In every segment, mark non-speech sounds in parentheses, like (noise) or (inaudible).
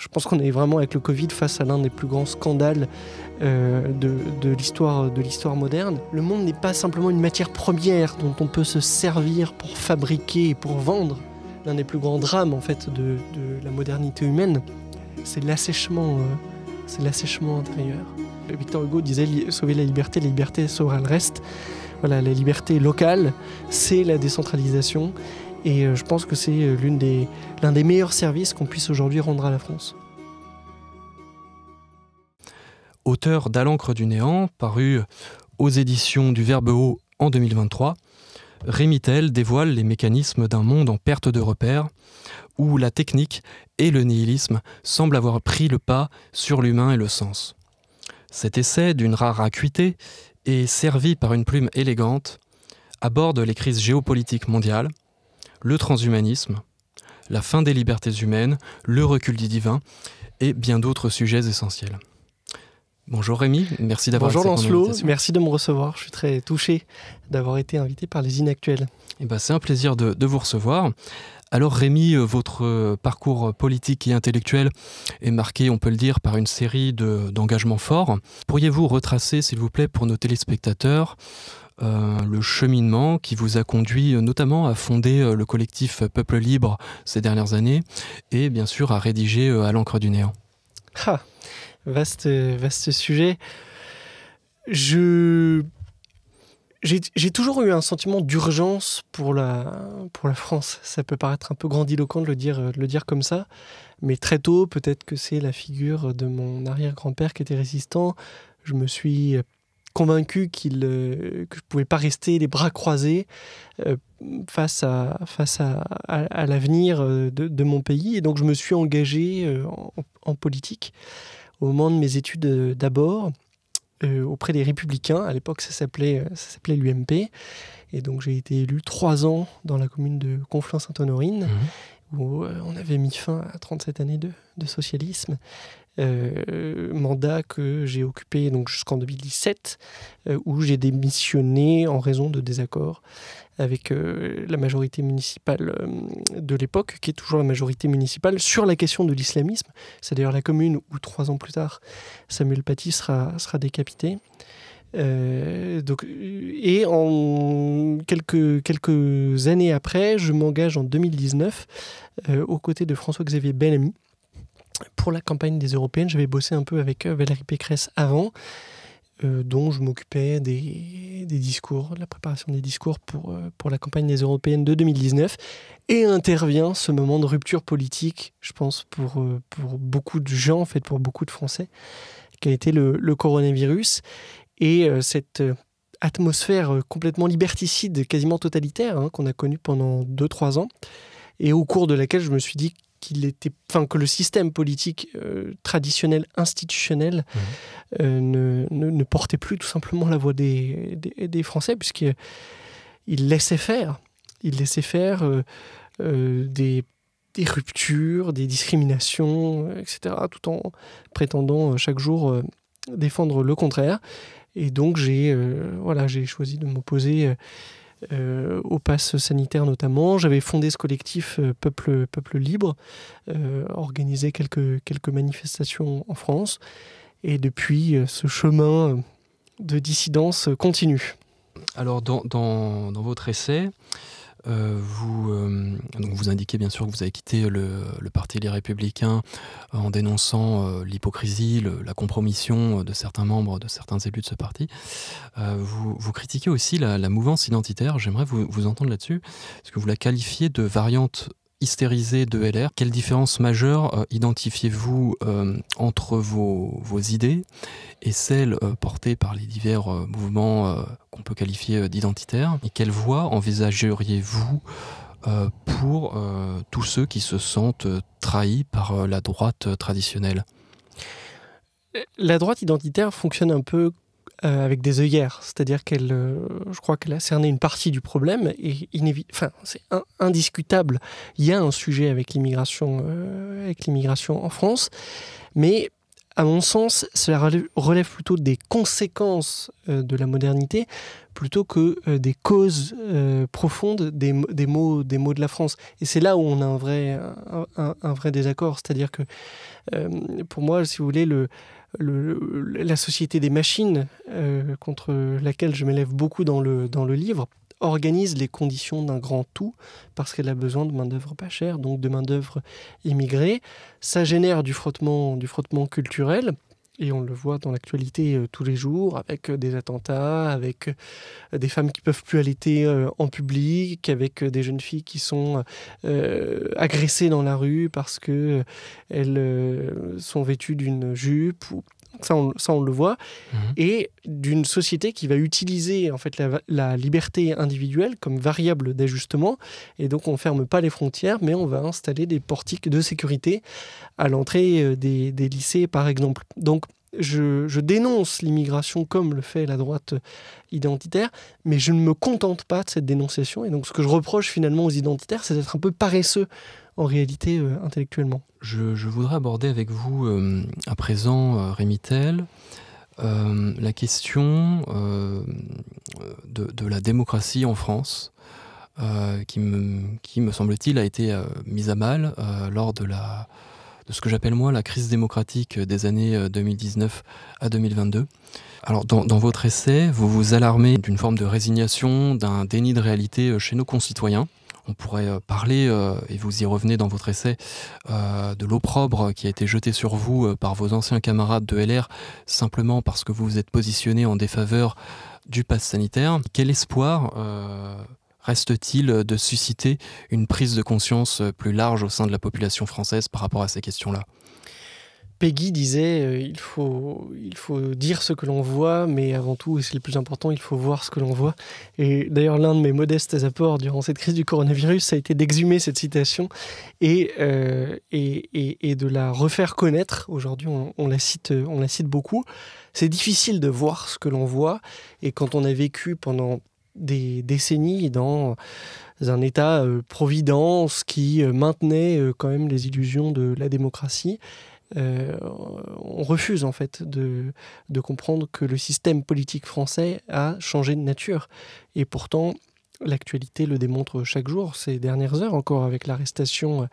Je pense qu'on est vraiment avec le Covid face à l'un des plus grands scandales euh, de, de l'histoire moderne. Le monde n'est pas simplement une matière première dont on peut se servir pour fabriquer et pour vendre. L'un des plus grands drames en fait de, la modernité humaine, c'est l'assèchement, euh, c'est l'assèchement intérieur. Victor Hugo disait sauver la liberté, la liberté sauvera le reste. Voilà, la liberté locale, c'est la décentralisation et euh, je pense que c'est euh, l'un des, meilleurs services qu'on puisse aujourd'hui rendre à la France. Auteur d'À du néant, paru aux éditions du Verbe haut en 2023, rémitel dévoile les mécanismes d'un monde en perte de repères, où la technique et le nihilisme semblent avoir pris le pas sur l'humain et le sens. Cet essai, d'une rare acuité, et servi par une plume élégante, aborde les crises géopolitiques mondiales, le transhumanisme, la fin des libertés humaines, le recul du divin et bien d'autres sujets essentiels. Bonjour Rémi, merci d'avoir Bonjour Lancelot, merci de me recevoir. Je suis très touché d'avoir été invité par les Inactuels. Eh ben, c'est un plaisir de, vous recevoir. Alors Rémi, euh, votre euh, parcours politique et intellectuel est marqué, on peut le dire, par une série de, d'engagements forts. Pourriez-vous retracer, s'il vous plaît, pour nos téléspectateurs, euh, le cheminement qui vous a conduit euh, notamment à fonder euh, le collectif Peuple Libre ces dernières années et bien sûr à rédiger à l'encre du néant. Ah, vaste, vaste sujet. Je j'ai toujours eu un sentiment d'urgence pour la, pour la France. Ça peut paraître un peu grandiloquent de le dire, de le dire comme ça, mais très tôt, peut-être que c'est la figure de mon arrière-grand-père qui était résistant. Je me suis convaincu qu'il, euh, que je ne pouvais pas rester les bras croisés euh, face à, face à, à, l'avenir euh, de, de, mon pays. Et donc je me suis engagé en, politique au moment de mes études d'abord auprès des républicains. À l'époque, ça s'appelait, ça s'appelait l'UMP. Et donc j'ai été élu trois ans dans la commune de Conflans-Sainte-Honorine. Mmh. où on avait mis fin à 37 années de, de socialisme. Euh, mandat que j'ai occupé donc jusqu'en 2017, euh, où j'ai démissionné en raison de désaccords avec euh, la majorité municipale de l'époque, qui est toujours la majorité municipale, sur la question de l'islamisme. C'est d'ailleurs la commune où trois ans plus tard, Samuel Paty sera, sera décapité. donc, et en quelques, quelques années après, je m'engage en 2019 aux côtés de François-Xavier Bellamy, pour la campagne des européennes, j'avais bossé un peu avec euh, Valérie Pécresse avant, euh, dont je m'occupais des, discours, de la préparation des discours pour, euh, pour la campagne des européennes de 2019. Et intervient ce moment de rupture politique, je pense, pour, pour beaucoup de gens, en fait, pour beaucoup de Français, qui a été le, coronavirus. Et cette atmosphère complètement liberticide, quasiment totalitaire, hein, qu'on a connue pendant 2-3 ans, et au cours de laquelle je me suis dit qu'il était, enfin que le système politique euh, traditionnel institutionnel mhm. euh, ne, portait plus tout simplement la voix des, des, Français puisqu'il il laissait faire, il laissait faire euh, des, des, ruptures, des discriminations, etc. Tout en prétendant chaque jour défendre le contraire. Et donc j'ai voilà j'ai choisi de m'opposer euh, au pass sanitaire notamment. J'avais fondé ce collectif euh, Peuple, Peuple Libre, euh, organisé quelques, quelques manifestations en France. Et depuis, ce chemin de dissidence continue. Alors, dans, dans, dans votre essai, euh, vous, euh, donc vous indiquez bien sûr que vous avez quitté le, Parti Les Républicains euh, en dénonçant l'hypocrisie, la compromission de certains membres, de certains élus de ce parti. Vous, vous, critiquez aussi la, mouvance identitaire, j'aimerais vous, vous, entendre là-dessus, est-ce que vous la qualifiez de variante Hystérisé de LR. Quelle différence majeure euh, identifiez-vous euh, entre vos, idées et celles euh, portées par les divers mouvements qu'on peut qualifier d'identitaires Et quelle voie envisageriez-vous pour tous ceux qui se sentent trahis par la droite traditionnelle la droite identitaire fonctionne un peu euh, avec des œillères. C'est-à-dire qu'elle, euh, je crois qu'elle a cerné une partie du problème et enfin, c'est indiscutable. Il y a un sujet avec l'immigration, euh, avec l'immigration en France, mais à mon sens, cela relève plutôt des conséquences de la modernité plutôt que des causes profondes des, des mots, des mots de la France. Et c'est là où on a un vrai, un vrai désaccord. C'est-à-dire que, pour moi, si vous voulez, le, la société des machines, euh, contre laquelle je m'élève beaucoup dans le, livre, organise les conditions d'un grand tout parce qu'elle a besoin de main-d'œuvre pas chère, donc de main-d'œuvre immigrée. Ça génère du frottement, du frottement culturel. Et on le voit dans l'actualité euh, tous les jours, avec euh, des attentats, avec euh, des femmes qui peuvent plus allaiter en public, avec des jeunes filles qui sont agressées dans la rue parce que elles sont vêtues d'une jupe ou ça on, le voit, mhm. et d'une société qui va utiliser en fait la, liberté individuelle comme variable d'ajustement. Et donc on ferme pas les frontières, mais on va installer des portiques de sécurité à l'entrée euh, des, lycées, par exemple. Donc je, dénonce l'immigration comme le fait la droite euh, identitaire, mais je ne me contente pas de cette dénonciation. Et donc ce que je reproche finalement aux identitaires, c'est d'être un peu paresseux en réalité euh, intellectuellement. Je, voudrais aborder avec vous euh, à présent, euh, Rémi Tell, la question de, la démocratie en France. qui me, qui, me semble-t-il a été mise à mal lors de la, de ce que j'appelle moi la crise démocratique des années 2019 à 2022. Alors dans votre essai, vous vous alarmez d'une forme de résignation, d'un déni de réalité chez nos concitoyens on pourrait euh, parler, euh, et vous y revenez dans votre essai, euh, de l'opprobre qui a été jeté sur vous par vos anciens camarades de LR simplement parce que vous vous êtes positionné en défaveur du pass sanitaire. Quel espoir reste-t-il de susciter une prise de conscience plus large au sein de la population française par rapport à ces questions-là Peggy disait euh, il, faut, il faut dire ce que l'on voit, mais avant tout, et c'est le plus important, il faut voir ce que l'on voit. Et d'ailleurs, l'un de mes modestes apports durant cette crise du coronavirus, ça a été d'exhumer cette citation et, euh, et, et, de la refaire connaître. Aujourd'hui, on, la cite, on la cite beaucoup. C'est difficile de voir ce que l'on voit, et quand on a vécu pendant des décennies dans un État euh, providence qui maintenait quand même les illusions de la démocratie, euh, on refuse en fait de, comprendre que le système politique français a changé de nature. Et pourtant, l'actualité le démontre chaque jour, ces dernières heures encore, avec l'arrestation euh,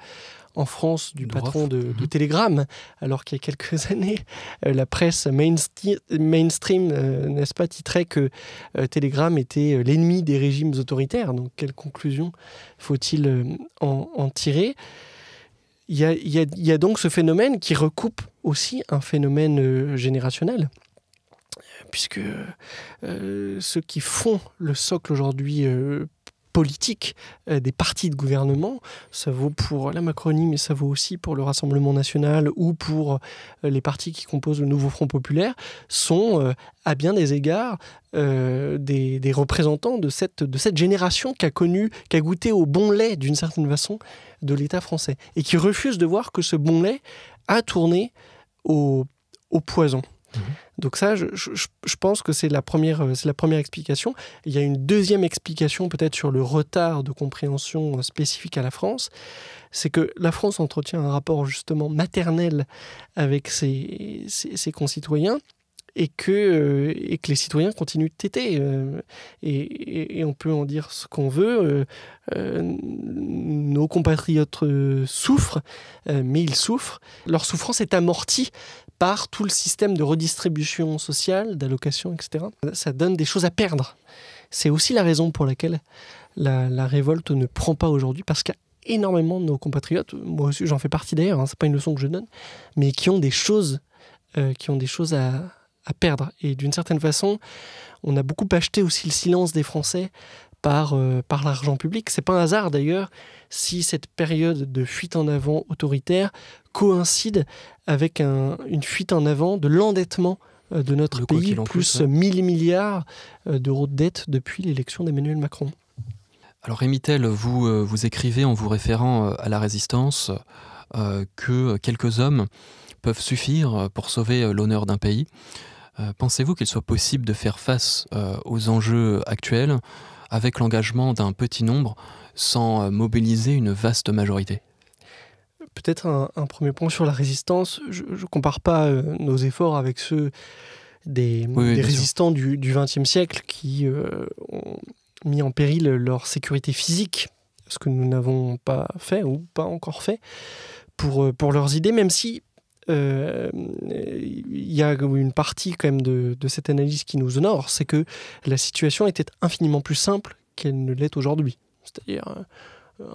en France du patron de, mhm. Telegram, alors qu'il y a quelques (laughs) années, euh, la presse mainstream, n'est-ce pas, titrait que Telegram était l'ennemi des régimes autoritaires. Donc, quelle conclusion faut-il en tirer il y a, donc ce phénomène qui recoupe aussi un phénomène euh, générationnel, puisque euh, ceux qui font le socle aujourd'hui euh, politique euh, des partis de gouvernement. Ça vaut pour la Macronie, mais ça vaut aussi pour le Rassemblement national ou pour euh, les partis qui composent le nouveau Front populaire, sont euh, à bien des égards des, représentants de cette, de cette génération qui a connu, qui a goûté au bon lait d'une certaine façon de l'État français et qui refuse de voir que ce bon lait a tourné au, au poison. Mmh. Donc ça, je, pense que c'est la, première, euh, la première explication. Il y a une deuxième explication peut-être sur le retard de compréhension euh, spécifique à la France. C'est que la France entretient un rapport justement maternel avec ses, concitoyens et que, euh, que les citoyens continuent de têter. et, on peut en dire ce qu'on veut. nos compatriotes souffrent, mais ils souffrent. Leur souffrance est amortie par tout le système de redistribution sociale, d'allocation, etc. Ça donne des choses à perdre. C'est aussi la raison pour laquelle la, révolte ne prend pas aujourd'hui, parce qu'il y a énormément de nos compatriotes, moi aussi j'en fais partie d'ailleurs, hein, c'est pas une leçon que je donne, mais qui ont des choses, euh, qui ont des choses à perdre. Et d'une certaine façon, on a beaucoup acheté aussi le silence des Français par, euh, par l'argent public. C'est pas un hasard d'ailleurs si cette période de fuite en avant autoritaire coïncide avec une fuite en avant de l'endettement euh, de notre pays, plus, plus 1000 milliards euh, d'euros de dette depuis l'élection d'Emmanuel Macron. Alors Rémi vous, vous écrivez en vous référant à la résistance que quelques hommes peuvent suffire pour sauver l'honneur d'un pays. Pensez-vous qu'il soit possible de faire face aux enjeux actuels avec l'engagement d'un petit nombre sans euh, mobiliser une vaste majorité Peut-être un, premier point sur la résistance. Je ne compare pas euh, nos efforts avec ceux des, résistants du XXe siècle qui euh, ont mis en péril leur sécurité physique, ce que nous n'avons pas fait ou pas encore fait. Pour, pour leurs idées, même si euh, il y a une partie quand même de, cette analyse qui nous honore, c'est que la situation était infiniment plus simple qu'elle ne l'est aujourd'hui. C'est-à-dire euh,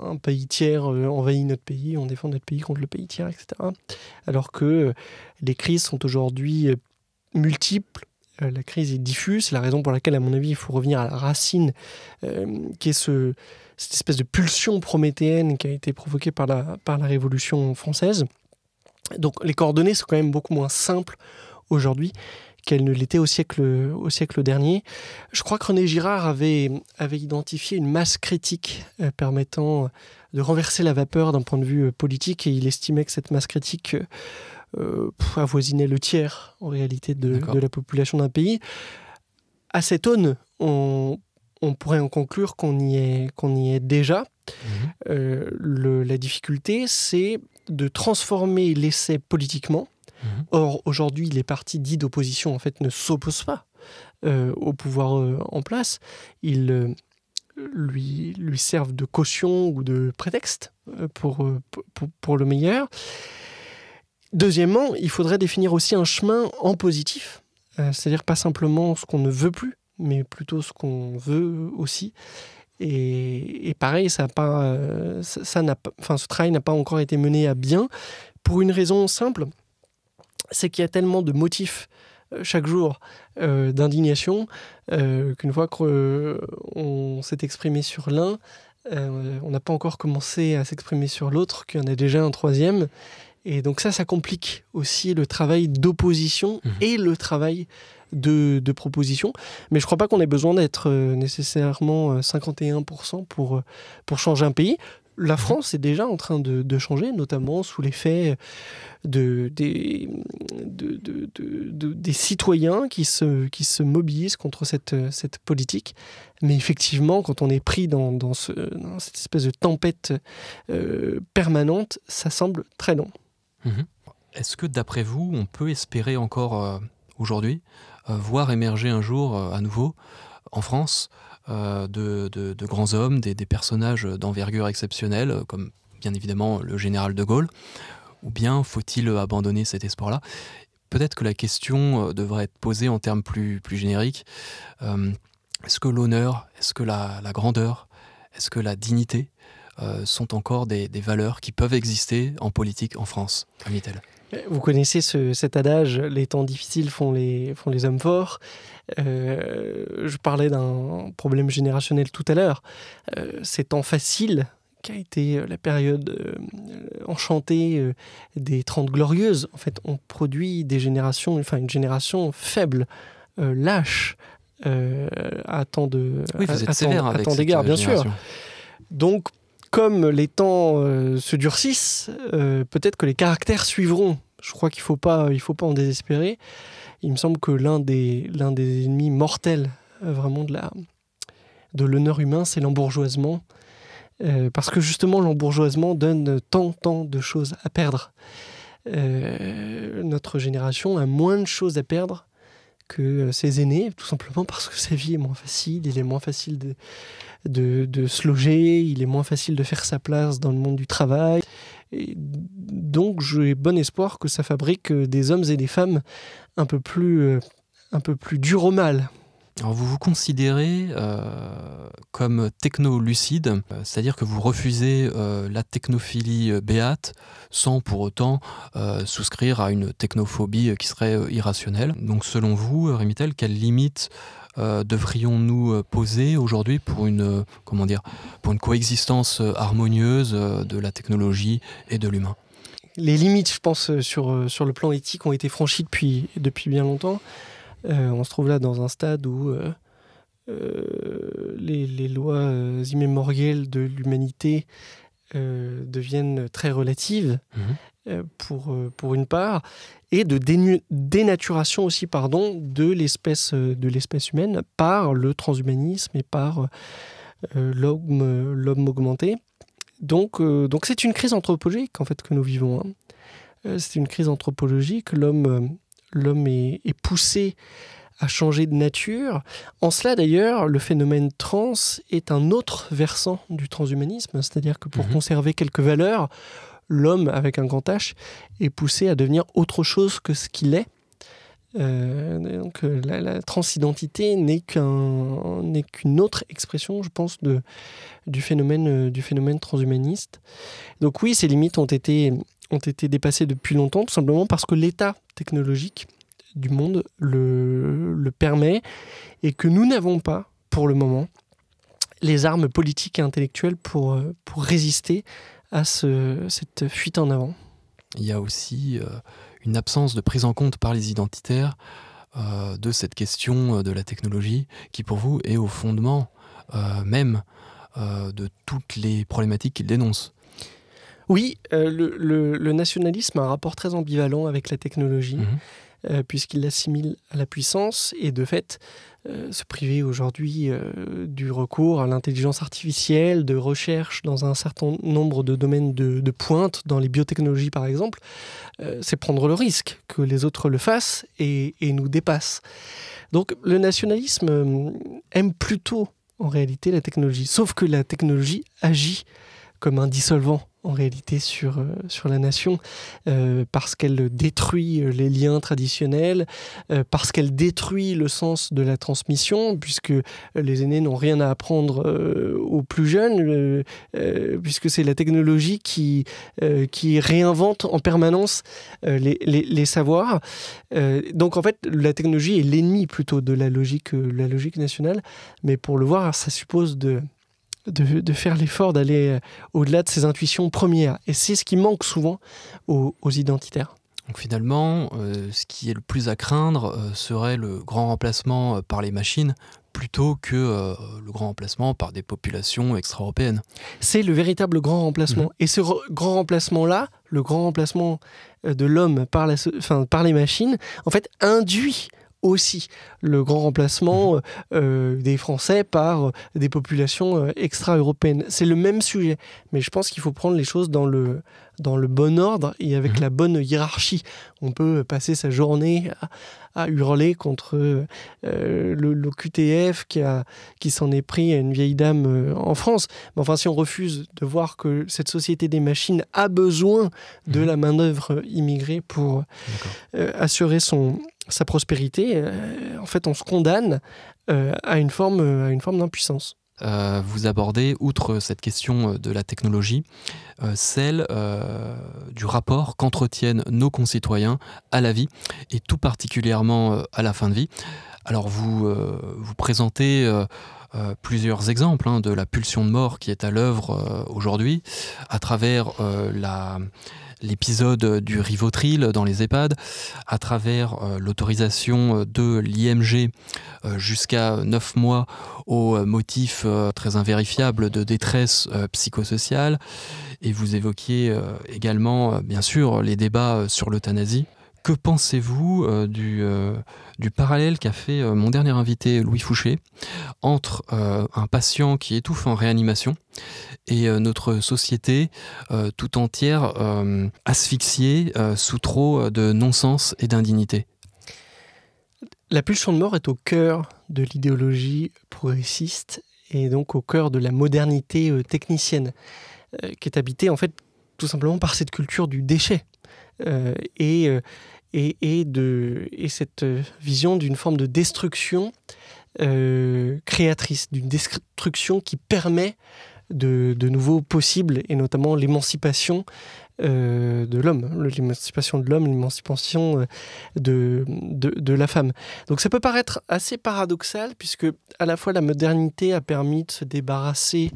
un pays tiers euh, envahit notre pays, on défend notre pays contre le pays tiers, etc. Alors que les crises sont aujourd'hui multiples, la crise est diffuse, c'est la raison pour laquelle, à mon avis, il faut revenir à la racine, qui est ce, cette espèce de pulsion prométhéenne qui a été provoquée par la, par la Révolution française. Donc les coordonnées sont quand même beaucoup moins simples aujourd'hui qu'elles ne l'étaient au siècle, au siècle dernier. Je crois que René Girard avait, avait identifié une masse critique euh, permettant euh, de renverser la vapeur d'un point de vue euh, politique et il estimait que cette masse critique avoisinait le tiers en réalité de, de la population d'un pays. À cette aune, on on pourrait en conclure qu'on y est, déjà. Mhm. Euh, la difficulté, c'est de transformer l'essai politiquement. Mhm. Or, aujourd'hui, les partis dits d'opposition, en fait, ne s'opposent pas euh, au pouvoir euh, en place. Ils lui, servent de caution ou de prétexte pour, pour, le meilleur. Deuxièmement, il faudrait définir aussi un chemin en positif, c'est-à-dire pas simplement ce qu'on ne veut plus, mais plutôt ce qu'on veut aussi. Et, pareil, ça euh, ce travail n'a pas encore été mené à bien pour une raison simple, c'est qu'il y a tellement de motifs euh, chaque jour euh, d'indignation qu'une fois qu'on s'est exprimé sur l'un, on n'a pas encore commencé à s'exprimer sur l'autre, qu'il y en a déjà un troisième. Et donc ça, ça complique aussi le travail d'opposition mhm. et le travail de, proposition. Mais je ne crois pas qu'on ait besoin d'être euh, nécessairement 51% euh, pour, euh, pour changer un pays. La mhm. France est déjà en train de, changer, notamment sous l'effet de, des, des citoyens qui se, qui se mobilisent contre cette, cette politique. Mais effectivement, quand on est pris dans, dans, cette espèce de tempête permanente, ça semble très long. Mhm. Est-ce que d'après vous, on peut espérer encore euh, aujourd'hui euh, voir émerger un jour euh, à nouveau en France de, grands hommes, des, personnages d'envergure exceptionnelle, comme bien évidemment le général de Gaulle Ou bien faut-il abandonner cet espoir-là Peut-être que la question devrait être posée en termes plus, plus génériques. est-ce que l'honneur, est-ce que la grandeur, est-ce que la dignité euh, sont encore des, valeurs qui peuvent exister en politique en France. Amitel. Vous connaissez cet adage, les temps difficiles font les, les hommes forts. Euh, je parlais d'un problème générationnel tout à l'heure. Euh, ces temps faciles, qui a été euh, la période enchantée des 30 Glorieuses. En fait, on produit des générations, enfin une génération faible, lâche, à tant de, oui, vous êtes sévère à tant d'égards, bien sûr. Donc, comme les temps euh, se durcissent, euh, peut-être que les caractères suivront. Je crois qu'il ne faut, pas, faut pas en désespérer. Il me semble que l'un des, des ennemis mortels euh, vraiment de, de l'honneur humain, c'est l'embourgeoisement. parce que justement, l'embourgeoisement donne tant, tant de choses à perdre. notre génération a moins de choses à perdre que euh, ses aînés, tout simplement parce que sa vie est moins facile, il est moins facile de, de, se loger, il est moins facile de faire sa place dans le monde du travail. Et donc j'ai bon espoir que ça fabrique euh, des hommes et des femmes un peu plus, euh, un peu plus durs au mal, alors vous vous considérez euh, comme techno-lucide, euh, c'est-à-dire que vous refusez euh, la technophilie béate sans pour autant souscrire à une technophobie qui serait irrationnelle. Donc selon vous, Rémitel, quelles limites devrions-nous poser aujourd'hui pour une dire pour une coexistence harmonieuse de la technologie et de l'humain Les limites, je pense, sur, sur le plan éthique ont été franchies depuis, depuis bien longtemps. Euh, on se trouve là dans un stade où euh, euh, les, lois immémorielles de l'humanité deviennent très relatives. Mhm. pour, pour une part, et de dénaturation aussi pardon, de l'espèce de l'espèce humaine par le transhumanisme et par l'homme augmenté. Donc donc c'est une crise anthropologique en fait que nous vivons. Hein. C'est une crise anthropologique. L'homme l'homme est, poussé à changer de nature. En cela, d'ailleurs, le phénomène trans est un autre versant du transhumanisme, c'est-à-dire que pour mhm. conserver quelques valeurs, l'homme avec un grand H est poussé à devenir autre chose que ce qu'il est. Euh, la, transidentité n'est qu'une autre expression, je pense, euh, du phénomène transhumaniste. Donc oui, ces limites ont été ont été dépassés depuis longtemps, tout simplement parce que l'état technologique du monde le, le permet et que nous n'avons pas, pour le moment, les armes politiques et intellectuelles pour, euh, pour résister à ce, cette fuite en avant. Il y a aussi euh, une absence de prise en compte par les identitaires euh, de cette question de la technologie qui, pour vous, est au fondement même de toutes les problématiques qu'ils dénoncent. Oui, euh, le, nationalisme a un rapport très ambivalent avec la technologie, mhm. euh, puisqu'il l'assimile à la puissance et de fait euh, se priver aujourd'hui du recours à l'intelligence artificielle, de recherche dans un certain nombre de domaines de, pointe, dans les biotechnologies par exemple, c'est prendre le risque que les autres le fassent et, et nous dépassent. Donc le nationalisme aime plutôt en réalité la technologie, sauf que la technologie agit comme un dissolvant en réalité sur, euh, sur la nation, euh, parce qu'elle détruit euh, les liens traditionnels, parce qu'elle détruit le sens de la transmission, puisque les aînés n'ont rien à apprendre aux plus jeunes, puisque c'est la technologie qui, qui réinvente en permanence les, les, les, savoirs. donc en fait, la technologie est l'ennemi plutôt de la logique, la logique nationale, mais pour le voir, ça suppose de de, faire l'effort d'aller euh, au-delà de ses intuitions premières. Et c'est ce qui manque souvent aux, identitaires. Donc finalement, euh, ce qui est le plus à craindre euh, serait le grand remplacement par les machines plutôt que le grand remplacement par des populations extra-européennes. C'est le véritable grand remplacement. Mhm. Et ce grand remplacement-là, le grand remplacement de l'homme par les machines, en fait, induit aussi le grand remplacement mhm. euh, euh, des Français par euh, des populations extra-européennes. C'est le même sujet, mais je pense qu'il faut prendre les choses dans le, dans le bon ordre et avec mhm. la bonne hiérarchie. On peut passer sa journée à, hurler contre euh, le, QTF qui, qui s'en est pris à une vieille dame euh, en France. Mais enfin, si on refuse de voir que cette société des machines a besoin de mhm. la main-d'œuvre immigrée pour euh, assurer son, sa prospérité, en fait, on se condamne à une forme, à une forme d'impuissance. Euh, vous abordez, outre cette question euh, de la technologie, euh, celle du rapport qu'entretiennent nos concitoyens à la vie, et tout particulièrement à la fin de vie. Alors vous, vous présentez... plusieurs exemples hein, de la pulsion de mort qui est à l'œuvre aujourd'hui à travers la, l'épisode du rivotril dans les EHPAD, à travers euh, l'autorisation euh, de l'IMG euh, jusqu'à 9 mois au motif très invérifiable de détresse psychosociale. Et vous évoquiez également, bien sûr, les débats sur l'euthanasie que pensez-vous euh, du, euh, du, parallèle qu'a fait euh, mon dernier invité, Louis Fouché, entre un patient qui étouffe en réanimation et notre société tout entière asphyxiée sous trop de non-sens et d'indignité La pulsion de mort est au cœur de l'idéologie progressiste et donc au cœur de la modernité technicienne qui est habitée en fait tout simplement par cette culture du déchet. et, et, de, et cette vision d'une forme de destruction euh, créatrice, d'une destruction qui permet de, nouveaux possibles, et notamment l'émancipation euh, de l'homme, hein, l'émancipation de l'homme, l'émancipation euh, de, de, de, la femme. Donc ça peut paraître assez paradoxal, puisque à la fois la modernité a permis de se débarrasser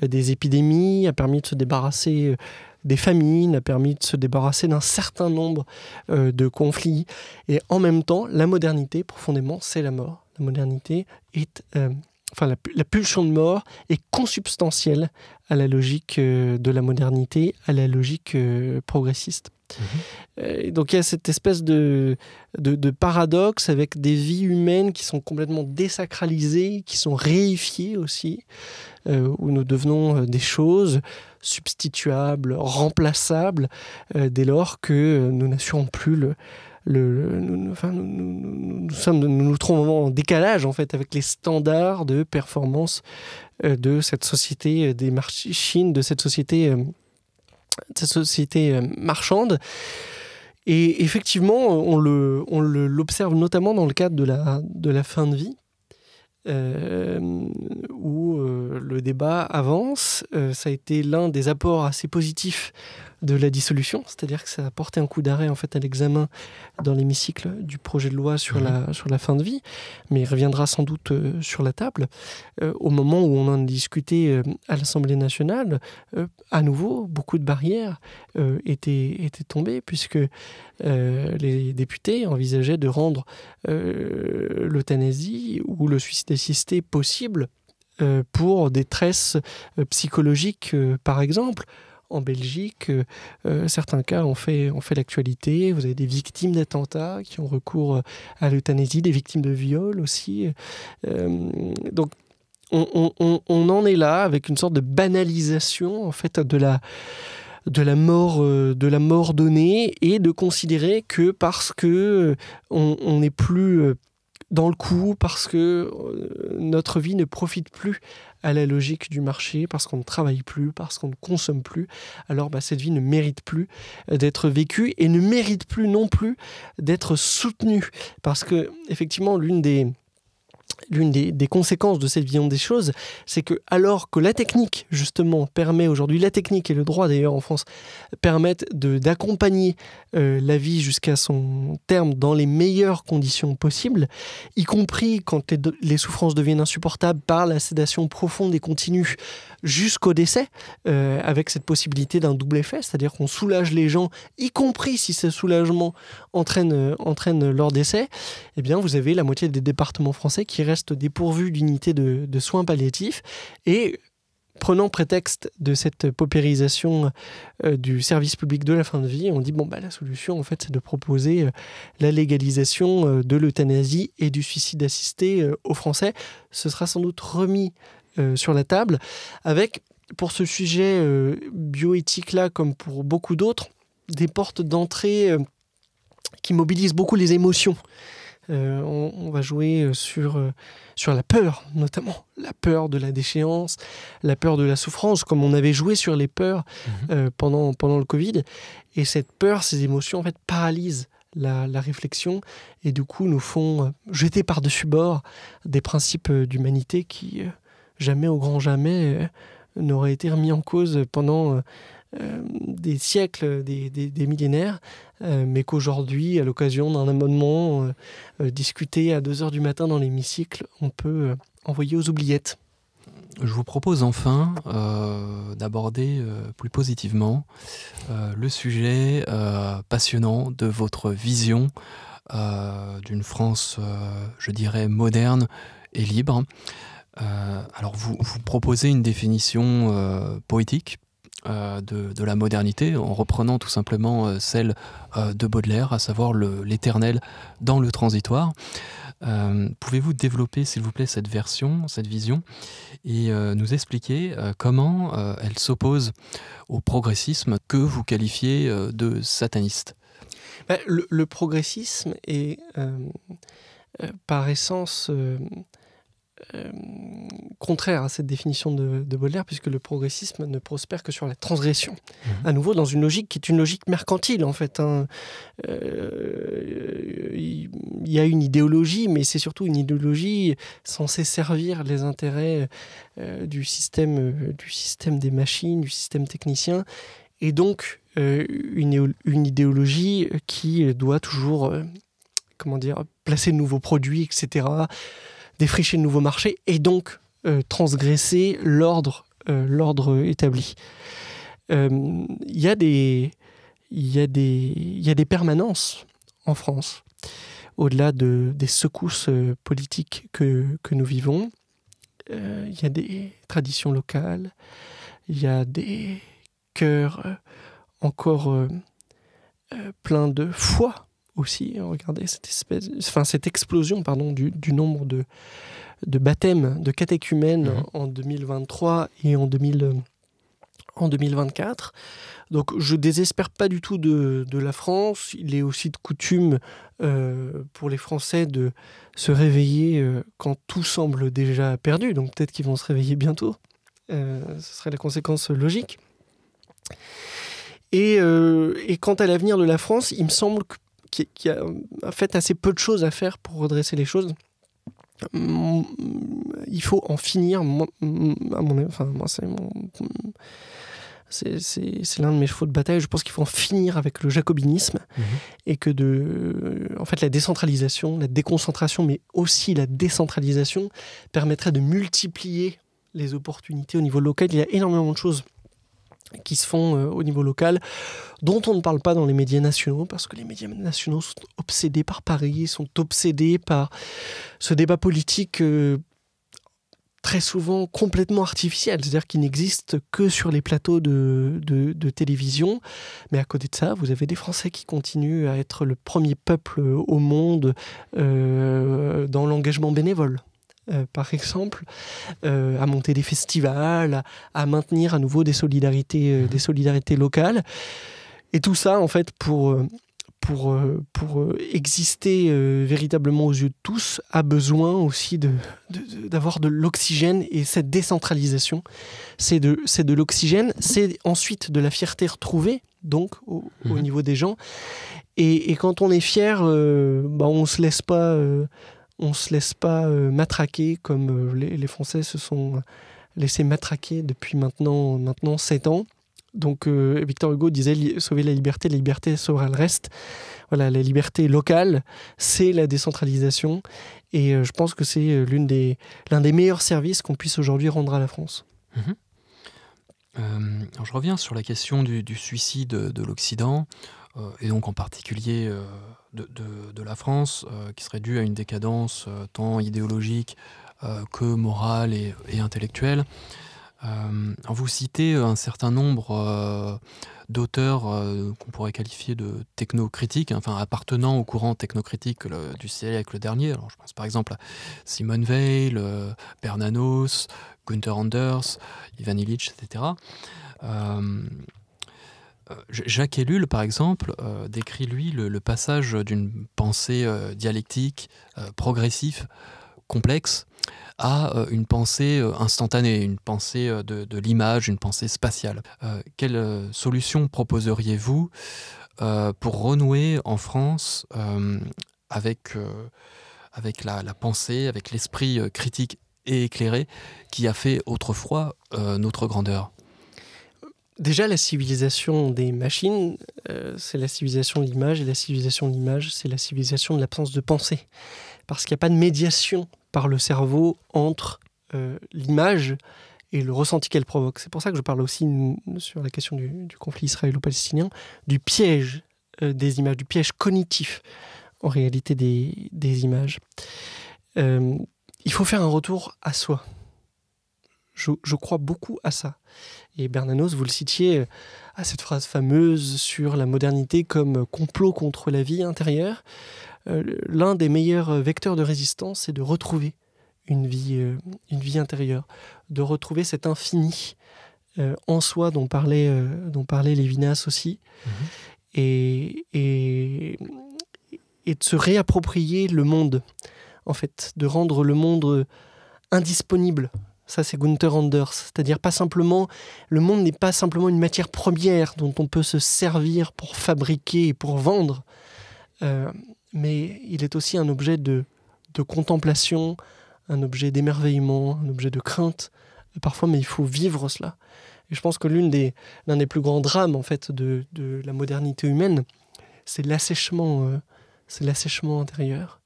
des épidémies, a permis de se débarrasser des famines, a permis de se débarrasser d'un certain nombre euh, de conflits. Et en même temps, la modernité, profondément, c'est la mort. La modernité est... Euh, enfin, la, pulsion de mort est consubstantielle à la logique euh, de la modernité, à la logique progressiste. Mm-hmm. donc il y a cette espèce de, de, de, paradoxe avec des vies humaines qui sont complètement désacralisées, qui sont réifiées aussi, euh, où nous devenons euh, des choses substituables, remplaçables, euh, dès lors que nous n'assurons plus le, le, nous, nous, sommes, nous nous trouvons en décalage en fait avec les standards de performance de cette société des machines, de cette société, cette société marchande. Et effectivement, on l'observe le, on l'observe notamment dans le cadre de la, de la fin de vie. Euh, où euh, le débat avance. Euh, ça a été l'un des apports assez positifs de la dissolution, c'est-à-dire que ça a porté un coup d'arrêt en fait à l'examen dans l'hémicycle du projet de loi sur, mhm. la, sur la fin de vie, mais il reviendra sans doute euh, sur la table. Euh, au moment où on en discutait euh, à l'Assemblée nationale, à nouveau, beaucoup de barrières étaient, étaient tombées, puisque les députés envisageaient de rendre l'euthanasie ou le suicide assisté possible pour des tresses psychologiques, par exemple en Belgique, euh, euh, certains cas ont fait, fait l'actualité. Vous avez des victimes d'attentats qui ont recours euh, à l'euthanasie, des victimes de viol aussi. donc, on, en est là avec une sorte de banalisation en fait de la de la mort de la mort donnée et de considérer que parce que on n'est plus dans le coup parce que notre vie ne profite plus à la logique du marché, parce qu'on ne travaille plus, parce qu'on ne consomme plus, alors bah, cette vie ne mérite plus euh, d'être vécue et ne mérite plus non plus d'être soutenue. Parce que, effectivement, l'une des l'une des, conséquences de cette vision des choses, c'est que alors que la technique, justement, permet aujourd'hui, la technique et le droit d'ailleurs en France, permettent d'accompagner euh, la vie jusqu'à son terme dans les meilleures conditions possibles, y compris quand les souffrances deviennent insupportables par la sédation profonde et continue jusqu'au décès, euh, avec cette possibilité d'un double effet, c'est-à-dire qu'on soulage les gens, y compris si ce soulagement entraîne, euh, entraîne leur décès, eh bien vous avez la moitié des départements français qui restent dépourvus d'unités de, soins palliatifs et prenant prétexte de cette paupérisation euh, du service public de la fin de vie, on dit bon bah la solution en fait c'est de proposer la légalisation de l'euthanasie et du suicide assisté aux Français. Ce sera sans doute remis euh, sur la table, avec, pour ce sujet euh, bioéthique-là, comme pour beaucoup d'autres, des portes d'entrée euh, qui mobilisent beaucoup les émotions. on, va jouer sur, sur la peur, notamment la peur de la déchéance, la peur de la souffrance, comme on avait joué sur les peurs mhm. pendant, pendant le Covid. Et cette peur, ces émotions, en fait, paralysent la, la réflexion et du coup nous font jeter par-dessus bord des principes d'humanité qui, jamais au grand jamais euh, n'aurait été remis en cause pendant euh, euh, des siècles, des, millénaires, mais qu'aujourd'hui, à l'occasion d'un amendement discuté à 2h du matin dans l'hémicycle, on peut envoyer aux oubliettes. Je vous propose enfin d'aborder plus positivement le sujet passionnant de votre vision d'une France, je dirais, moderne et libre. Euh, alors vous, proposez une définition euh, poétique euh, de, la modernité en reprenant tout simplement celle de Baudelaire, à savoir l'éternel dans le transitoire. Pouvez-vous développer, s'il vous plaît, cette version, cette vision, et nous expliquer comment elle s'oppose au progressisme que vous qualifiez de sataniste ben, le, le, progressisme est par essence euh, contraire à cette définition de, de, Baudelaire, puisque le progressisme ne prospère que sur la transgression. Mhm. À nouveau, dans une logique qui est une logique mercantile, en fait. Hein. Euh, il y a une idéologie, mais c'est surtout une idéologie censée servir les intérêts euh, du, système, du système des machines, du système technicien, et donc une, une, idéologie qui doit toujours, comment dire, placer de nouveaux produits, etc défricher de nouveaux marché et donc euh, transgresser l'ordre euh, établi. Il euh, y, a des, permanences en France, au-delà des secousses politiques que, nous vivons. Il y a des traditions locales, il y a des cœurs encore pleins de foi aussi hein, Regardez cette espèce, enfin cette explosion pardon du, du nombre de de baptêmes de catéchumènes mhm. en 2023 et en 2000 en 2024. Donc je désespère pas du tout de, de la France. Il est aussi de coutume euh, pour les Français de se réveiller euh, quand tout semble déjà perdu. Donc peut-être qu'ils vont se réveiller bientôt. Euh, ce serait la conséquence logique. Et, et quant à l'avenir de la France, il me semble que qui, a euh, en fait assez peu de choses à faire pour redresser les choses. Mm, il faut en finir. Mm, mon, enfin, moi, mm, c'est l'un de mes chevaux de bataille. Je pense qu'il faut en finir avec le jacobinisme mhm. et que de, en fait, la décentralisation, la déconcentration, mais aussi la décentralisation permettrait de multiplier les opportunités au niveau local. Il y a énormément de choses qui se font euh, au niveau local, dont on ne parle pas dans les médias nationaux, parce que les médias nationaux sont obsédés par Paris, sont obsédés par ce débat politique euh, très souvent complètement artificiel, c'est-à-dire qui n'existe que sur les plateaux de, télévision. Mais à côté de ça, vous avez des Français qui continuent à être le premier peuple au monde euh, dans l'engagement bénévole. Euh, par exemple, euh, à monter des festivals, à, maintenir à nouveau des solidarités, euh, mhm. des solidarités locales. Et tout ça, en fait, pour, pour, pour exister véritablement aux yeux de tous, a besoin aussi d'avoir de, d'avoir de l'oxygène. Et cette décentralisation, c'est de, de l'oxygène, c'est ensuite de la fierté retrouvée, donc, au, mhm. niveau des gens. Et, et quand on est fier, bah, on ne se laisse pas on se laisse pas euh, matraquer comme euh, les, Français se sont laissés matraquer depuis maintenant, maintenant 7 ans. Donc euh, Victor Hugo disait sauver la liberté, la liberté sauvera le reste. Voilà, la liberté locale, c'est la décentralisation et je pense que c'est l'une des l'un des meilleurs services qu'on puisse aujourd'hui rendre à la France. Mhm. je reviens sur la question du suicide de l'Occident et donc en particulier de, la France euh, qui serait due à une décadence euh, tant idéologique euh, que morale et, intellectuelle. vous citez un certain nombre d'auteurs qu'on pourrait qualifier de technocritiques, enfin appartenant au courant technocritique du siècle dernier. Alors, je pense par exemple à Simone Veil, Bernanos, Gunther Anders, Ivan Illich, etc. Euh, Jacques Ellul, par exemple, euh, décrit lui le, passage d'une pensée euh, dialectique, progressive, progressif, complexe, à une pensée instantanée, une pensée de, l'image, une pensée spatiale. quelle solution proposeriez-vous pour renouer en France avec, la, la, pensée, avec l'esprit critique et éclairé qui a fait autrefois notre grandeur déjà, la civilisation des machines, euh, c'est la civilisation de l'image, et la civilisation de l'image, c'est la civilisation de l'absence de pensée. Parce qu'il n'y a pas de médiation par le cerveau entre euh, l'image et le ressenti qu'elle provoque. C'est pour ça que je parle aussi, sur la question du, conflit israélo-palestinien, du piège euh, des images, du piège cognitif, en réalité, des, images. il faut faire un retour à soi. je crois beaucoup à ça. Et Bernanos, vous le citiez euh, à cette phrase fameuse sur la modernité comme complot contre la vie intérieure. Euh, l'un des meilleurs vecteurs de résistance, c'est de retrouver une vie, euh, une vie intérieure, de retrouver cet infini en soi dont parlait, dont parlait Lévinas aussi. Mm-hmm. Et, et, et, de se réapproprier le monde, en fait, de rendre le monde indisponible ça, c'est Gunther Anders. C'est-à-dire pas simplement, le monde n'est pas simplement une matière première dont on peut se servir pour fabriquer et pour vendre, euh, mais il est aussi un objet de, contemplation, un objet d'émerveillement, un objet de crainte. Euh, parfois, mais il faut vivre cela. Et je pense que l'une des, l'un des plus grands drames en fait de, de la modernité humaine, c'est l'assèchement, euh, c'est l'assèchement intérieur.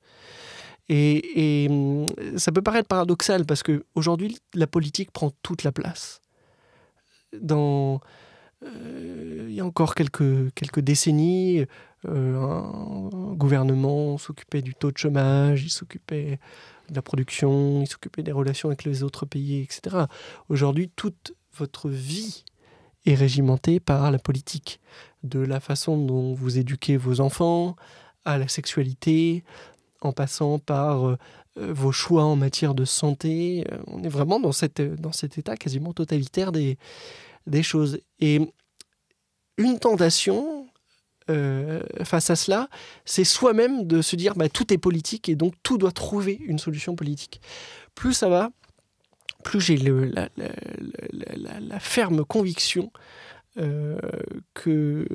Et, euh, ça peut paraître paradoxal parce qu'aujourd'hui, la politique prend toute la place. Dans, euh, il y a encore quelques, quelques décennies, euh, un gouvernement s'occupait du taux de chômage, il s'occupait de la production, il s'occupait des relations avec les autres pays, etc. Aujourd'hui, toute votre vie est régimentée par la politique, de la façon dont vous éduquez vos enfants, à la sexualité, en passant par euh, euh, vos choix en matière de santé. Euh, on est vraiment dans, cette, dans cet état quasiment totalitaire des, des choses. Et une tentation face à cela, c'est soi-même de se dire bah, tout est politique et donc tout doit trouver une solution politique. Plus ça va, plus j'ai la, la, ferme conviction que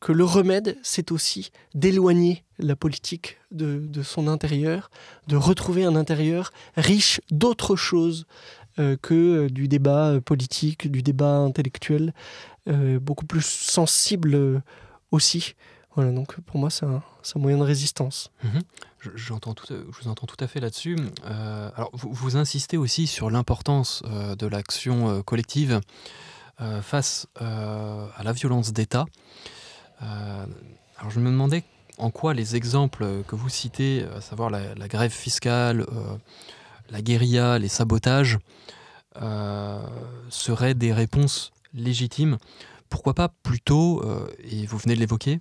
que, le remède, c'est aussi d'éloigner la politique de, son intérieur, de retrouver un intérieur riche d'autres choses euh, que euh, du débat euh, politique, du débat intellectuel, beaucoup plus sensible aussi. Voilà, donc pour moi, c'est un, moyen de résistance. Mhm. J'entends je, je vous entends tout à fait là-dessus. alors, vous, insistez aussi sur l'importance de l'action collective. Euh, face euh, à la violence d'État. Euh, alors je me demandais en quoi les exemples que vous citez, à savoir la, grève fiscale, la guérilla, les sabotages, seraient des réponses légitimes. Pourquoi pas plutôt, et vous venez de l'évoquer,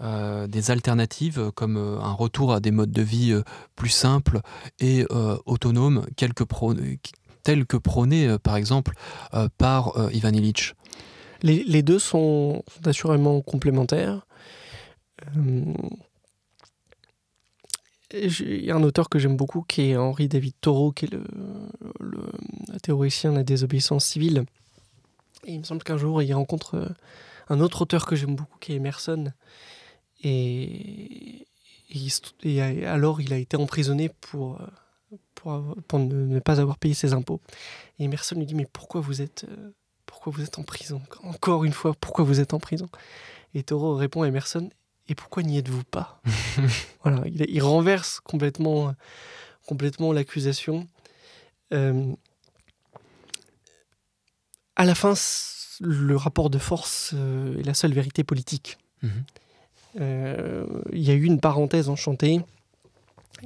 des alternatives comme un retour à des modes de vie plus simples et autonomes, quelques, pro telles que prônées, euh, par exemple, euh, par euh, Ivan Illich les, deux sont, assurément complémentaires. Il y a un auteur que j'aime beaucoup qui est Henri David Thoreau, qui est le, théoricien de la désobéissance civile. Et il me semble qu'un jour, il rencontre un autre auteur que j'aime beaucoup qui est Emerson. Et, et, alors, il a été emprisonné pour pour, ne, pas avoir payé ses impôts. Et Emerson lui dit Mais pourquoi vous êtes, euh, pourquoi vous êtes en prison Encore une fois, pourquoi vous êtes en prison Et Toro répond à Emerson Et pourquoi n'y êtes-vous pas (laughs) Voilà, il, renverse complètement, complètement l'accusation. Euh, à la fin, le rapport de force euh, est la seule vérité politique. Mhm. Il y a eu une parenthèse enchantée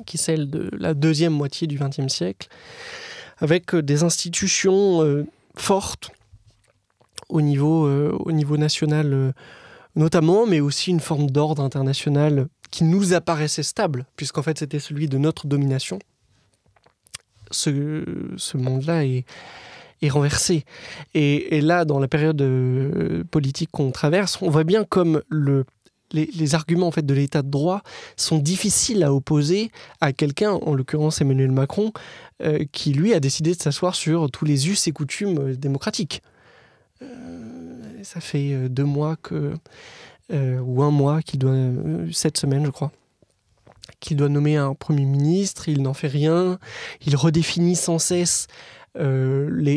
qui est celle de la deuxième moitié du XXe siècle, avec euh, des institutions euh, fortes au niveau, euh, au niveau national notamment, mais aussi une forme d'ordre international qui nous apparaissait stable, puisqu'en fait c'était celui de notre domination. Ce, ce monde-là est, est renversé. Et, et, là, dans la période politique qu'on traverse, on voit bien comme le les, arguments en fait de l'état de droit sont difficiles à opposer à quelqu'un, en l'occurrence Emmanuel Macron, euh, qui lui a décidé de s'asseoir sur tous les us et coutumes euh, démocratiques. Euh, ça fait deux mois que ou un mois qu'il doit cette semaine, je crois qu'il doit nommer un premier ministre, il n'en fait rien, il redéfinit sans cesse les,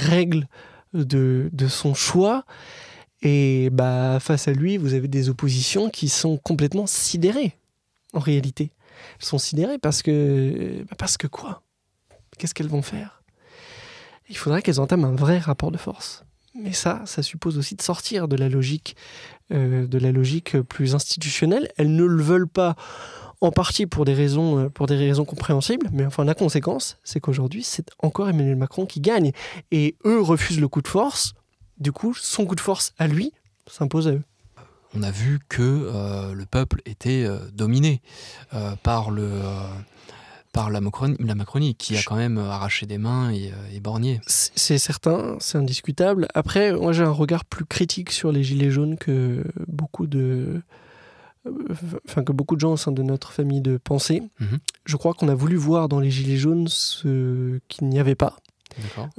règles de, de son choix. Et bah, face à lui, vous avez des oppositions qui sont complètement sidérées, en réalité. Elles sont sidérées parce que. Bah, parce que quoi Qu'est-ce qu'elles vont faire Il faudrait qu'elles entament un vrai rapport de force. Mais ça, ça suppose aussi de sortir de la logique, euh, de la logique plus institutionnelle. Elles ne le veulent pas en partie pour des raisons, euh, pour des raisons compréhensibles, mais enfin la conséquence, c'est qu'aujourd'hui, c'est encore Emmanuel Macron qui gagne. Et eux refusent le coup de force, du coup, son coup de force à lui s'impose à eux. On a vu que euh, le peuple était euh, dominé euh, par le par la Macronie, qui a quand même arraché des mains et, et borgné. C'est certain, c'est indiscutable. Après, moi j'ai un regard plus critique sur les gilets jaunes que beaucoup de enfin que beaucoup de gens au sein de notre famille de pensée. Mhm. Je crois qu'on a voulu voir dans les gilets jaunes ce qu'il n'y avait pas.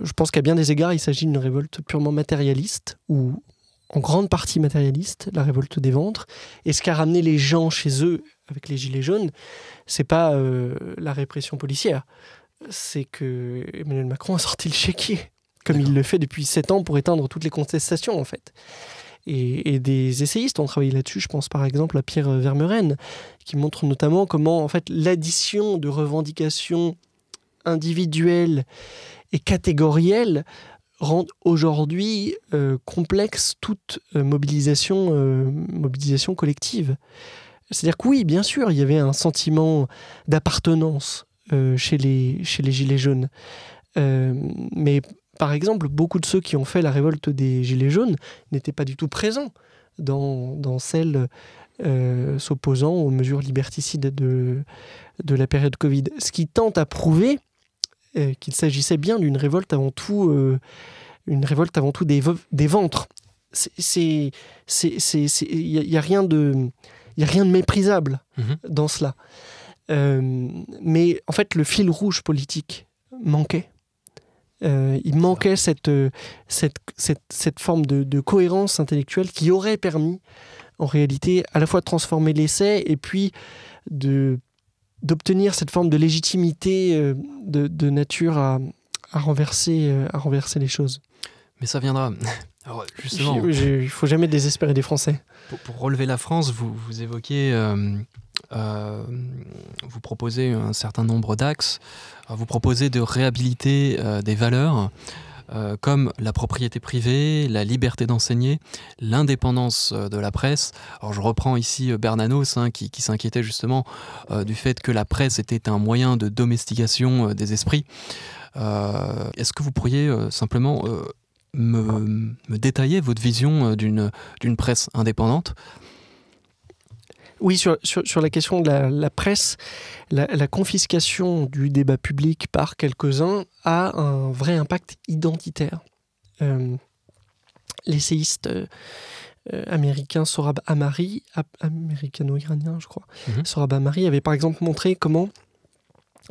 Je pense qu'à bien des égards, il s'agit d'une révolte purement matérialiste, ou en grande partie matérialiste, la révolte des ventres. Et ce qu'a ramené les gens chez eux avec les Gilets jaunes, c'est pas euh, la répression policière, c'est que Emmanuel Macron a sorti le chéquier, comme il le fait depuis sept ans pour éteindre toutes les contestations en fait. Et, des essayistes ont travaillé là-dessus. Je pense par exemple à Pierre Vermeuren, qui montre notamment comment en fait l'addition de revendications individuelles et catégorielle rendent aujourd'hui euh, complexe toute euh, mobilisation, euh, mobilisation collective. C'est-à-dire que oui, bien sûr, il y avait un sentiment d'appartenance chez, les, chez les Gilets jaunes. mais par exemple, beaucoup de ceux qui ont fait la révolte des Gilets jaunes n'étaient pas du tout présents dans, dans celle s'opposant aux mesures liberticides de, de la période Covid. Ce qui tente à prouver euh, qu'il s'agissait bien d'une révolte avant tout, euh, une révolte avant tout des, des ventres. Il n'y a, rien de a rien de méprisable mhm. dans cela. Euh, mais en fait, le fil rouge politique manquait. il manquait cette, cette, forme de, cohérence intellectuelle qui aurait permis, en réalité, à la fois de transformer l'essai et puis de d'obtenir cette forme de légitimité euh, de, nature à, renverser, euh, à renverser les choses. Mais ça viendra. Il (laughs) justement. Il faut jamais désespérer des Français. Pour, relever la France, vous, vous évoquez. Euh, vous proposez un certain nombre d'axes, vous proposez de réhabiliter des valeurs, euh, comme la propriété privée, la liberté d'enseigner, l'indépendance euh, de la presse. je reprends ici euh, Bernanos hein, qui, s'inquiétait justement du fait que la presse était un moyen de domestication des esprits. Est-ce que vous pourriez simplement me, me, détailler votre vision d'une presse indépendante oui, sur, la question de la, presse, la, confiscation du débat public par quelques-uns a un vrai impact identitaire. Euh, L'essayiste euh, euh, américain Sorab Amari, américano-iranien je crois, mhm. Sorab Amari avait par exemple montré comment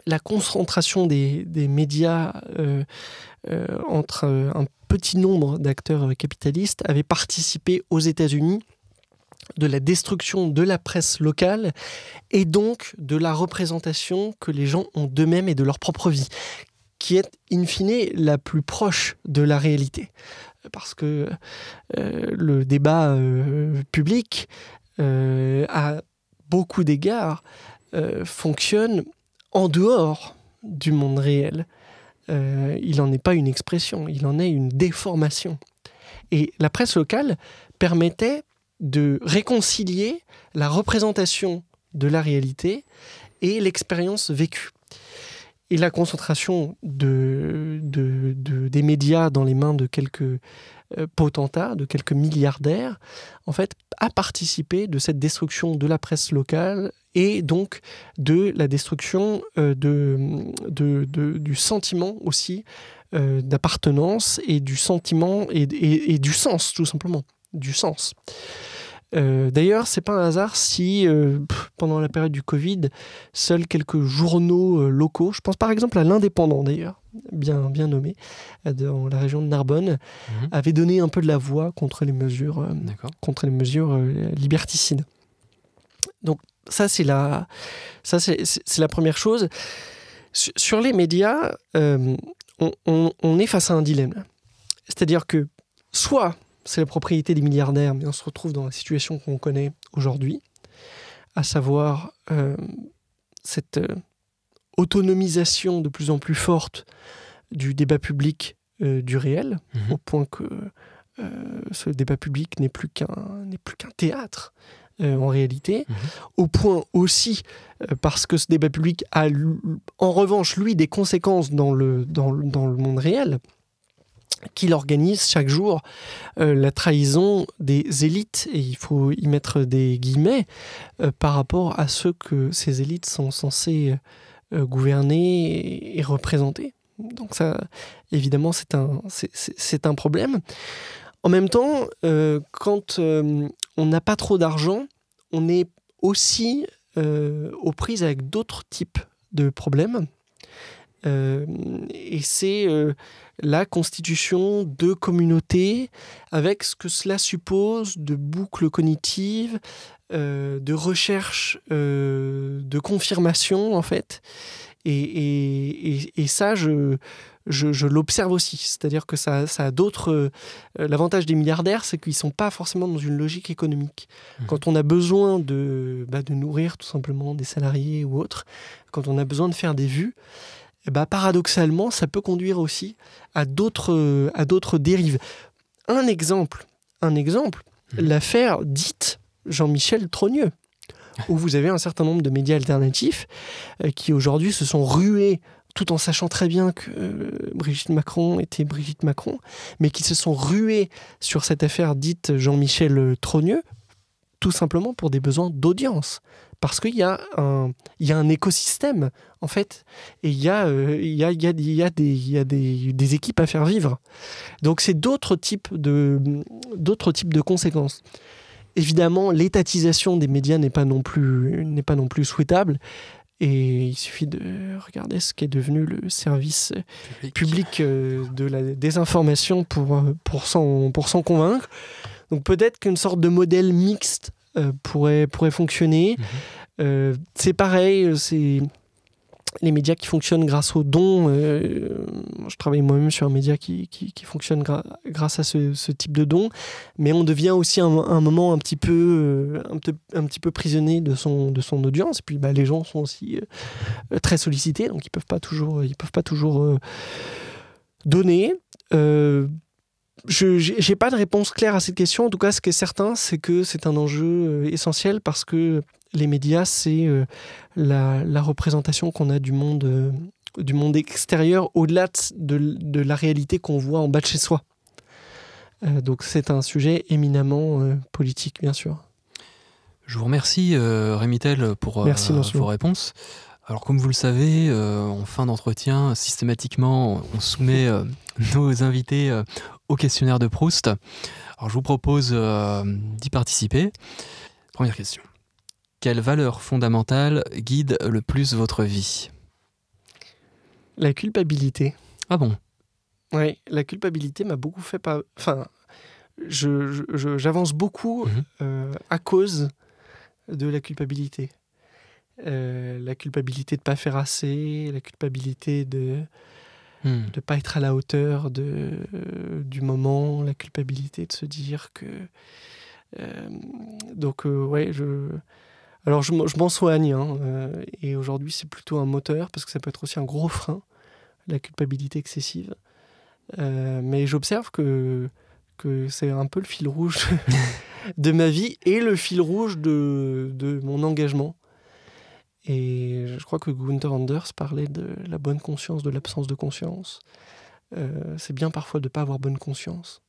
la concentration des, médias euh, entre un petit nombre d'acteurs capitalistes avait participé aux États-Unis de la destruction de la presse locale et donc de la représentation que les gens ont d'eux-mêmes et de leur propre vie, qui est in fine la plus proche de la réalité. Parce que euh, le débat euh, public, euh, à beaucoup d'égards, fonctionne en dehors du monde réel. il n'en est pas une expression, il en est une déformation. Et la presse locale permettait de réconcilier la représentation de la réalité et l'expérience vécue. Et la concentration des médias dans les mains de quelques euh, potentats, de quelques milliardaires, en fait, a participé de cette destruction de la presse locale et donc de la destruction euh, du sentiment aussi euh, d'appartenance et du sentiment et, du sens, tout simplement du sens. Euh, D'ailleurs, c'est pas un hasard si euh, pendant la période du Covid, seuls quelques journaux euh, locaux, je pense par exemple à l'Indépendant d'ailleurs, bien, bien nommé, euh, dans la région de Narbonne, mhm. avaient donné un peu de la voix contre les mesures, contre les mesures liberticides. Donc ça c'est la, ça c'est la première chose. Sur, les médias, on, on est face à un dilemme, c'est-à-dire que soit c'est la propriété des milliardaires, mais on se retrouve dans la situation qu'on connaît aujourd'hui, à savoir euh, cette euh, autonomisation de plus en plus forte du débat public euh, du réel, mhm. au point que ce débat public n'est plus qu'un théâtre. en réalité, mhm. au point aussi parce que ce débat public a, en revanche, lui, des conséquences dans le, dans, dans le monde réel, qu'il organise chaque jour euh, la trahison des élites, et il faut y mettre des guillemets, euh, par rapport à ceux que ces élites sont censées euh, gouverner et, représenter. Donc ça, évidemment, c'est, un problème. En même temps, quand on n'a pas trop d'argent, on est aussi aux prises avec d'autres types de problèmes euh, et c'est euh, la constitution de communautés avec ce que cela suppose de boucles cognitives, euh, de recherche, de confirmation en fait. Et, ça, je, l'observe aussi. C'est-à-dire que ça, a d'autres... L'avantage des milliardaires, c'est qu'ils ne sont pas forcément dans une logique économique. Mmh. Quand on a besoin de, bah, de nourrir tout simplement des salariés ou autres, quand on a besoin de faire des vues, eh ben, paradoxalement, ça peut conduire aussi à d'autres, dérives. Un exemple, un exemple, mhm. l'affaire dite Jean-Michel Trogneux, où vous avez un certain nombre de médias alternatifs euh, qui aujourd'hui se sont rués tout en sachant très bien que euh, Brigitte Macron était Brigitte Macron, mais qui se sont rués sur cette affaire dite Jean-Michel Trogneux, tout simplement pour des besoins d'audience. Parce qu'il y, a un, il y a un écosystème, en fait, et il y a, euh, il y a, il y a, des, y a des, des, équipes à faire vivre. Donc c'est d'autres types, de, d'autres types de conséquences. Évidemment, l'étatisation des médias n'est pas, non plus, n'est pas non plus souhaitable. Et il suffit de regarder ce qu'est devenu le service public, euh, de la désinformation pour, euh, pour s'en convaincre. Donc peut-être qu'une sorte de modèle mixte euh, pourrait, pourrait fonctionner. Mhm. Euh, c'est pareil, euh, c'est les médias qui fonctionnent grâce aux dons. je travaille moi-même sur un média qui, fonctionne grâce à ce, type de dons, mais on devient aussi un, moment un petit peu, un, petit peu prisonnier de son, de son audience. Et puis bah, les gens sont aussi très sollicités, donc ils peuvent pas toujours, ils peuvent pas toujours donner je n'ai pas de réponse claire à cette question. En tout cas, ce qui est certain, c'est que c'est un enjeu euh, essentiel parce que les médias, c'est euh, la, représentation qu'on a du monde, euh, du monde extérieur au-delà de, la réalité qu'on voit en bas de chez soi. donc c'est un sujet éminemment politique, bien sûr. Je vous remercie, Rémitel, pour vos réponses. Alors comme vous le savez, euh, en fin d'entretien, systématiquement, on soumet euh, (laughs) nos invités euh, au questionnaire de Proust. Alors je vous propose d'y participer. Première question. Quelle valeur fondamentale guide le plus votre vie La culpabilité. Ah bon Oui, la culpabilité m'a beaucoup fait... Pas... Enfin, j'avance beaucoup mhm. à cause de la culpabilité. Euh, la culpabilité de ne pas faire assez, la culpabilité de ne hmm. pas être à la hauteur de, euh, du moment, la culpabilité de se dire que... Euh, donc, ouais, je... Alors, je, m'en soigne, hein, et aujourd'hui, c'est plutôt un moteur, parce que ça peut être aussi un gros frein, la culpabilité excessive. mais j'observe que, que c'est un peu le fil rouge (laughs) de ma vie et le fil rouge de, de mon engagement. Et je crois que Gunther Anders parlait de la bonne conscience, de l'absence de conscience. Euh, c'est bien parfois de ne pas avoir bonne conscience.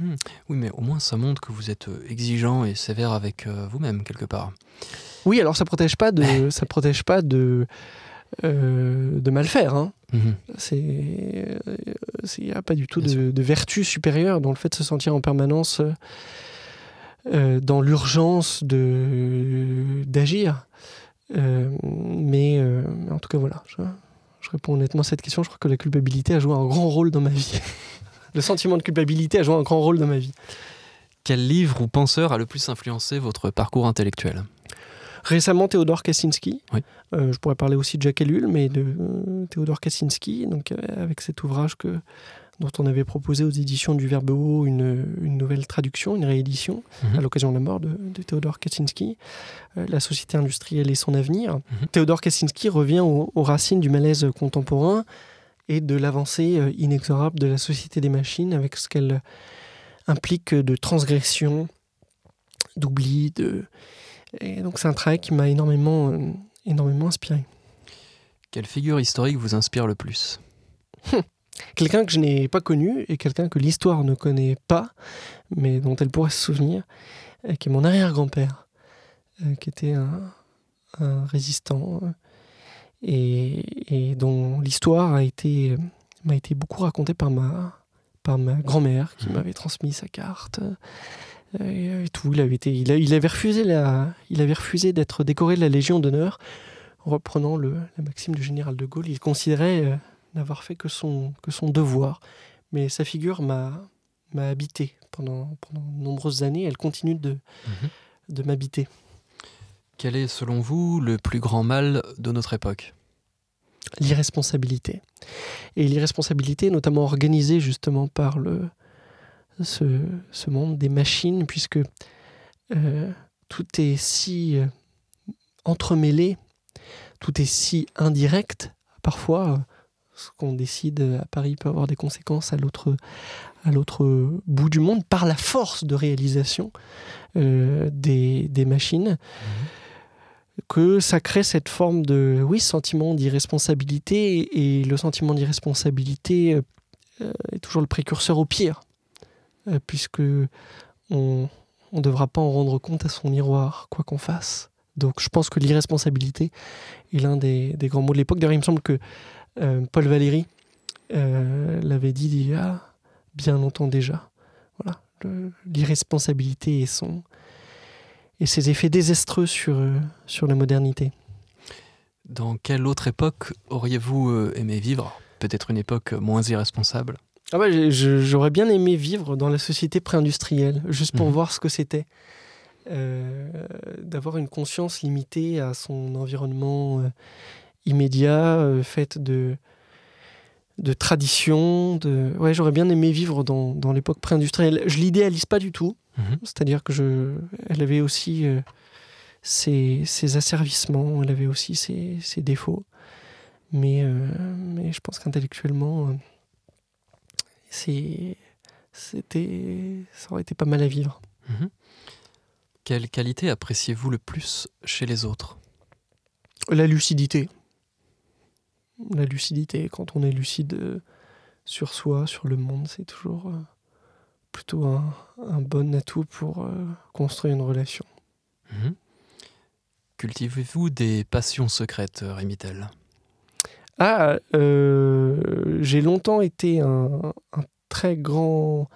Hmm. Oui, mais au moins ça montre que vous êtes euh, exigeant et sévère avec euh, vous-même quelque part. Oui, alors ça protège pas de, (laughs) ça protège pas de, de mal faire. Hein. Mhm. il n'y a pas du tout de, de, vertu supérieure dans le fait de se sentir en permanence dans l'urgence de d'agir. Euh, euh, mais en tout cas, voilà. Je, réponds honnêtement à cette question. Je crois que la culpabilité a joué un grand rôle dans ma vie. (laughs) le sentiment de culpabilité a joué un grand rôle dans ma vie. Quel livre ou penseur a le plus influencé votre parcours intellectuel Récemment, Théodore Kaczynski. Oui. Euh, je pourrais parler aussi de Jacques Ellul, mais de Théodore Kaczynski, donc, avec cet ouvrage que dont on avait proposé aux éditions du Verbe haut une, nouvelle traduction, une réédition, mhm. à l'occasion de la mort de, Théodore Kaczynski, euh, La société industrielle et son avenir. Mhm. Théodore Kaczynski revient aux racines du malaise contemporain et de l'avancée euh, inexorable de la société des machines avec ce qu'elle implique de transgression, d'oubli, de... Et donc c'est un travail qui m'a énormément, euh, énormément inspiré. Quelle figure historique vous inspire le plus (laughs) quelqu'un que je n'ai pas connu et quelqu'un que l'histoire ne connaît pas, mais dont elle pourrait se souvenir, euh, qui est mon arrière-grand-père, euh, qui était un, résistant euh, et, dont l'histoire a été m'a été beaucoup racontée par ma par ma grand-mère qui mhm. m'avait transmis sa carte et tout. Il avait, il, avait refusé la, il avait refusé d'être décoré de la Légion d'honneur, reprenant le, la maxime du général de Gaulle. Il considérait n'avoir fait que son, que son devoir. Mais sa figure m'a habité pendant, de nombreuses années. Elle continue mhm. de, m'habiter. Quel est, selon vous, le plus grand mal de notre époque L'irresponsabilité. Et l'irresponsabilité, notamment organisée justement par le, ce, monde des machines, puisque euh, tout est si euh, entremêlé, tout est si indirect, parfois euh, ce qu'on décide à Paris peut avoir des conséquences à l'autre à l'autre bout du monde par la force de réalisation euh, des, machines. Mhm. Que ça crée cette forme de oui sentiment d'irresponsabilité et, le sentiment d'irresponsabilité euh, euh, est toujours le précurseur au pire puisqu'on puisque on ne devra pas en rendre compte à son miroir quoi qu'on fasse. Donc je pense que l'irresponsabilité est l'un des, des, grands mots de l'époque. D'ailleurs, il me semble que euh, Paul Valéry euh, l'avait dit il y a bien longtemps déjà. Voilà, l'irresponsabilité et son et ses effets désastreux sur, euh, sur la modernité. Dans quelle autre époque auriez-vous aimé vivre Peut-être une époque moins irresponsable ah bah, J'aurais bien aimé vivre dans la société pré-industrielle, juste pour mmh. voir ce que c'était. D'avoir une conscience limitée à son environnement immédiat, fait euh, faite de, de tradition. De... Ouais, j'aurais bien aimé vivre dans, l'époque pré-industrielle. Je l'idéalise pas du tout. Mhm. C'est-à-dire que je, elle avait aussi euh, ses, asservissements, elle avait aussi ses, défauts. Euh, mais, je pense qu'intellectuellement, c'est, c'était, ça aurait été pas mal à vivre. Mhm. Quelle qualité appréciez-vous le plus chez les autres La lucidité la lucidité. Quand on est lucide euh, sur soi, sur le monde, c'est toujours euh, plutôt un, bon atout pour euh, construire une relation. Mhm. Cultivez-vous des passions secrètes, Rémitel Ah, j'ai longtemps été un, très grand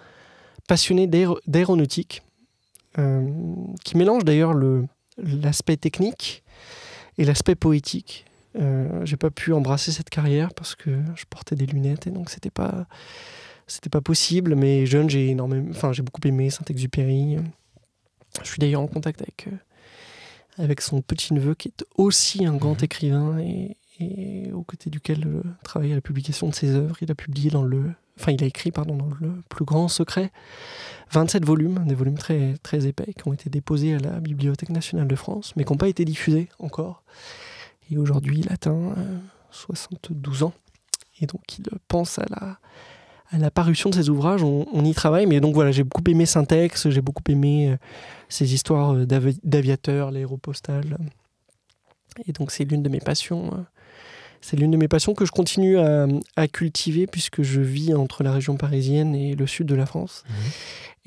passionné d'aéronautique, qui mélange d'ailleurs l'aspect technique et l'aspect poétique. Euh, j'ai pas pu embrasser cette carrière parce que je portais des lunettes et donc c'était pas c'était pas possible. Mais jeune, j'ai énormément, enfin j'ai beaucoup aimé Saint-Exupéry. Je suis d'ailleurs en contact avec euh, avec son petit neveu qui est aussi un grand mhm. écrivain et, et aux côtés duquel euh, travaille à la publication de ses œuvres. Il a publié dans le Enfin, il a écrit, pardon, dans le plus grand secret, 27 volumes, des volumes très, très épais, qui ont été déposés à la Bibliothèque nationale de France, mais qui n'ont pas été diffusés encore. Et aujourd'hui, il atteint 72 euh, ans. Et donc, il pense à la, parution de ses ouvrages. On, y travaille, mais donc voilà, j'ai beaucoup aimé Syntex, j'ai beaucoup aimé euh, ces histoires euh, d'aviateurs, l'aéropostale. Et donc, c'est l'une de mes passions. C'est l'une de mes passions que je continue à, cultiver puisque je vis entre la région parisienne et le sud de la France. Mmh.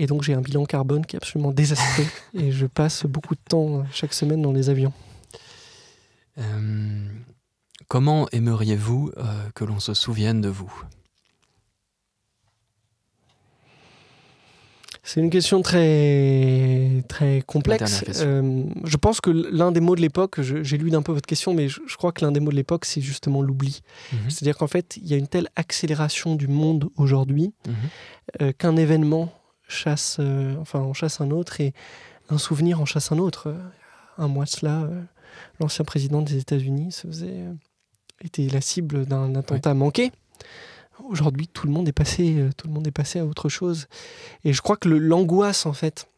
Et donc j'ai un bilan carbone qui est absolument désastreux (laughs) et je passe beaucoup de temps chaque semaine dans les avions. Euh, comment aimeriez-vous euh, que l'on se souvienne de vous C'est une question très, très complexe. Euh, je pense que l'un des mots de l'époque, j'ai lu d'un peu votre question, mais je, crois que l'un des mots de l'époque, c'est justement l'oubli. Mhm. C'est-à-dire qu'en fait, il y a une telle accélération du monde aujourd'hui mhm. qu'un événement chasse, enfin, en chasse un autre et un souvenir en chasse un autre. Un mois de cela, l'ancien président des États-Unis se faisait, euh, était la cible d'un attentat manqué. Aujourd'hui, tout le monde est passé, euh, tout le monde est passé à autre chose. Et je crois que l'angoisse en fait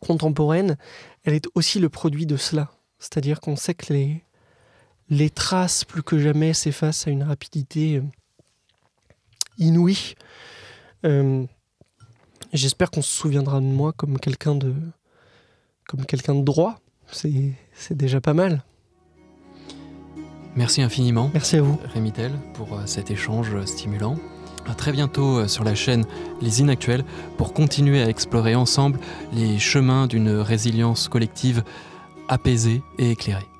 contemporaine, elle est aussi le produit de cela. C'est-à-dire qu'on sait que les, les traces plus que jamais s'effacent à une rapidité euh, inouïe. J'espère qu'on se souviendra de moi comme quelqu'un de comme quelqu'un de droit, c'est déjà pas mal. Merci infiniment. Merci à vous. Rémitel pour euh, cet échange euh, stimulant. À très bientôt euh, sur la chaîne Les Inactuels pour continuer à explorer ensemble les chemins d'une résilience collective apaisée et éclairée.